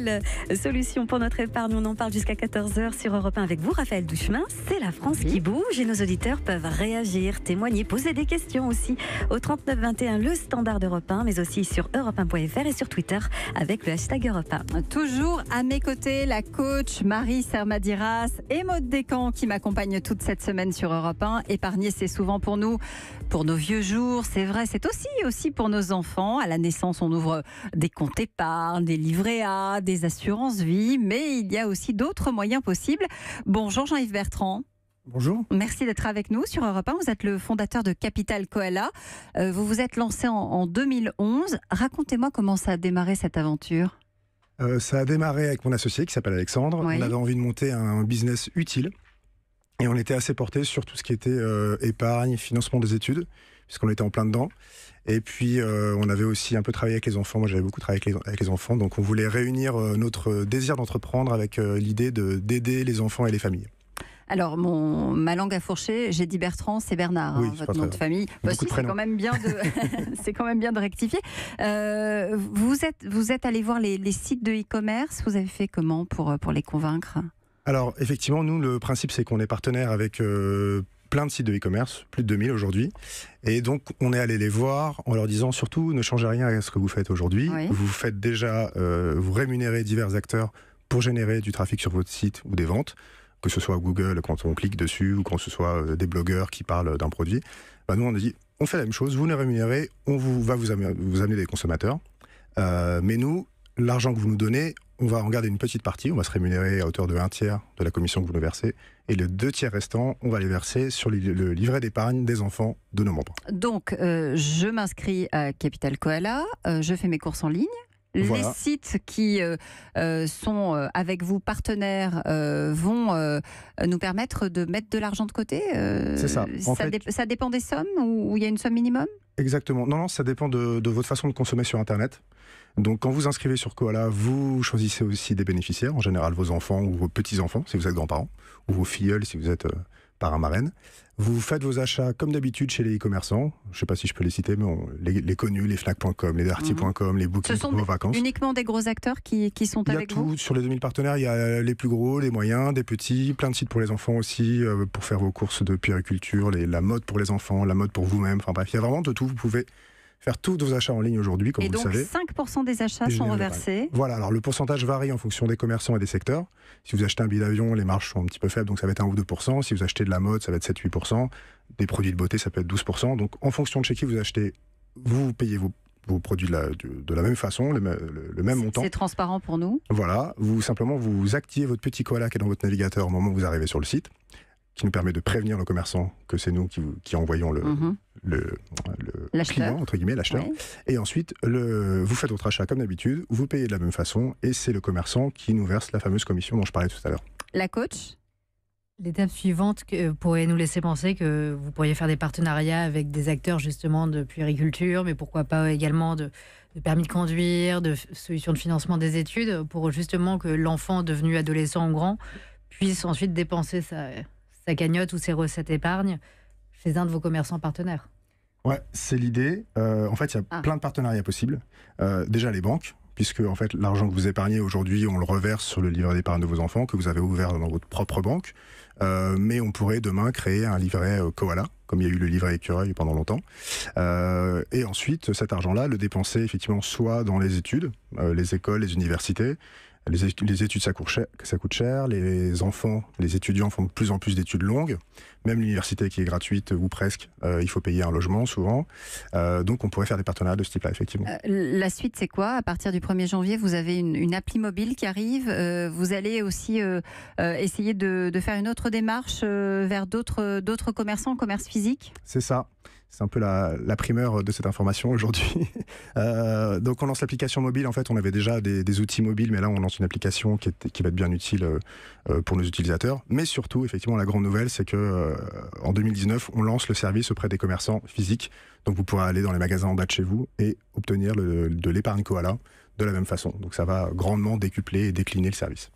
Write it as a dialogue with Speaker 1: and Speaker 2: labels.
Speaker 1: Euh, solution pour notre épargne, on en parle jusqu'à 14h sur Europe 1 avec vous, Raphaël Douchemin. C'est la France qui bouge et nos auditeurs peuvent réagir, témoigner, poser des questions aussi au 3921, le standard d'Europe 1, mais aussi sur Europe 1.fr et sur Twitter avec le hashtag Europe 1. Toujours à mes côtés, la coach Marie Sermadiras et Maude Descamps qui m'accompagnent toute cette semaine sur Europe 1. Épargner, c'est souvent pour nous, pour nos vieux jours, c'est vrai, c'est aussi, aussi pour nos enfants. À la naissance, on ouvre des comptes épargne, des livrets A, des assurances vie, mais il y a aussi d'autres moyens possibles. Bonjour Jean-Yves Bertrand. Bonjour. Merci d'être avec nous sur Europe 1. Vous êtes le fondateur de Capital Koala. Euh, vous vous êtes lancé en, 2011. Racontez-moi comment ça a démarré cette aventure.
Speaker 2: Euh, ça a démarré avec mon associé qui s'appelle Alexandre. On avait envie de monter un business utile. Et on était assez porté sur tout ce qui était euh, épargne, financement des études, puisqu'on était en plein dedans. Et puis, euh, on avait aussi un peu travaillé avec les enfants. Moi, j'avais beaucoup travaillé avec les, enfants. Donc, on voulait réunir euh, notre désir d'entreprendre avec l'idée d'aider les enfants et les familles.
Speaker 1: Alors, mon, ma langue a fourché, j'ai dit Bertrand, c'est Bernard, hein, votre nom de famille. Bah, c'est quand, même bien de, c'est quand même bien de rectifier. vous, êtes, vous êtes allé voir les, les sites de e-commerce, vous avez fait comment pour, pour les convaincre
Speaker 2: alors effectivement, nous, le principe, c'est qu'on est partenaire avec euh, plein de sites de e-commerce, plus de 2000 aujourd'hui. Et donc, on est allé les voir en leur disant surtout, ne changez rien à ce que vous faites aujourd'hui. Vous faites déjà, euh, vous rémunérez divers acteurs pour générer du trafic sur votre site ou des ventes, que ce soit Google quand on clique dessus ou quand ce soit euh, des blogueurs qui parlent d'un produit. Bah, nous, on a dit, on fait la même chose, vous les rémunérez, on vous, va vous vous amener des consommateurs. mais nous, l'argent que vous nous donnez, on va en garder une petite partie, on va se rémunérer à hauteur de un tiers de la commission que vous nous versez, et le deux tiers restant, on va les verser sur le livret d'épargne des enfants de nos membres.
Speaker 1: Donc, euh, je m'inscris à Capital Koala, euh, je fais mes courses en ligne, les sites qui euh, sont avec vous partenaires vont nous permettre de mettre de l'argent de côté C'est ça. ça, dépend des sommes ou il y a une somme minimum
Speaker 2: Exactement. Non, non, ça dépend de, votre façon de consommer sur Internet. Donc, quand vous inscrivez sur Koala, vous choisissez aussi des bénéficiaires, en général vos enfants ou vos petits-enfants, si vous êtes grands-parents, ou vos filleuls, si vous êtes euh, par marraine. Vous faites vos achats comme d'habitude chez les e-commerçants. Je ne sais pas si je peux les citer, mais les, connus, les fnac.com, les darty.com, les mhm. bookings pour vos vacances.
Speaker 1: uniquement des gros acteurs qui, qui sont avec tout, vous
Speaker 2: Sur les 2000 partenaires, il y a les plus gros, les moyens, des petits, plein de sites pour les enfants aussi, euh, pour faire vos courses de périculture, la mode pour les enfants, la mode pour vous-même. Enfin bref, il y a vraiment de tout. Vous pouvez faire tous vos achats en ligne aujourd'hui, comme vous le savez.
Speaker 1: 5% des achats sont reversés.
Speaker 2: Voilà, alors le pourcentage varie en fonction des commerçants et des secteurs. Si vous achetez un billet d'avion, les marges sont un petit peu faibles, donc ça va être 1 ou 2%. Si vous achetez de la mode, ça va être 7-8%. Des produits de beauté, ça peut être 12%. Donc en fonction de chez qui vous achetez, vous, payez vos produits de la, de, la, même façon, le, même montant. C'est
Speaker 1: transparent pour nous.
Speaker 2: Voilà, vous simplement vous activez votre petit koala qui est dans votre navigateur au moment où vous arrivez sur le site, qui nous permet de prévenir le commerçant que c'est nous qui, envoyons le, mhm. le, entre guillemets, l'acheteur. Et ensuite, le, vous faites votre achat comme d'habitude, vous payez de la même façon, et c'est le commerçant qui nous verse la fameuse commission dont je parlais tout à l'heure.
Speaker 1: La coach L'étape suivante que, euh, pourrait nous laisser penser que vous pourriez faire des partenariats avec des acteurs justement de puériculture, mais pourquoi pas également de, permis de conduire, de solutions de financement des études, pour justement que l'enfant devenu adolescent ou grand puisse ensuite dépenser sa, sa cagnotte ou ses recettes épargne chez un de vos commerçants partenaires.
Speaker 2: Ouais, c'est l'idée. Euh, en fait, il y a ah. plein de partenariats possibles. Euh, déjà les banques, puisque en fait l'argent que vous épargnez aujourd'hui, on le reverse sur le livret d'épargne de vos enfants que vous avez ouvert dans votre propre banque. Euh, mais on pourrait demain créer un livret koala, comme il y a eu le livret écureuil pendant longtemps. et ensuite, cet argent-là, le dépenser effectivement soit dans les études, les écoles, les universités, les, études, ça coûte, cher, Les enfants, les étudiants font de plus en plus d'études longues. Même l'université qui est gratuite ou presque, euh, il faut payer un logement souvent. Euh, donc on
Speaker 1: pourrait faire des partenariats de ce type-là, effectivement. Euh, la suite, c'est quoi À partir du 1er janvier, vous avez une, appli mobile qui arrive. vous allez aussi essayer de, faire une autre démarche vers d'autres commerçants commerce physique
Speaker 2: C'est ça. C'est un peu la, primeur de cette information aujourd'hui. Euh, donc on lance l'application mobile. En fait, on avait déjà des, outils mobiles, mais là on lance une application qui, va être bien utile euh, euh, pour nos utilisateurs. Mais surtout, effectivement, la grande nouvelle, c'est que en 2019, on lance le service auprès des commerçants physiques. Donc vous pourrez aller dans les magasins en bas de chez vous et obtenir de l'épargne koala de la même façon. Donc ça va grandement décupler et décliner le service.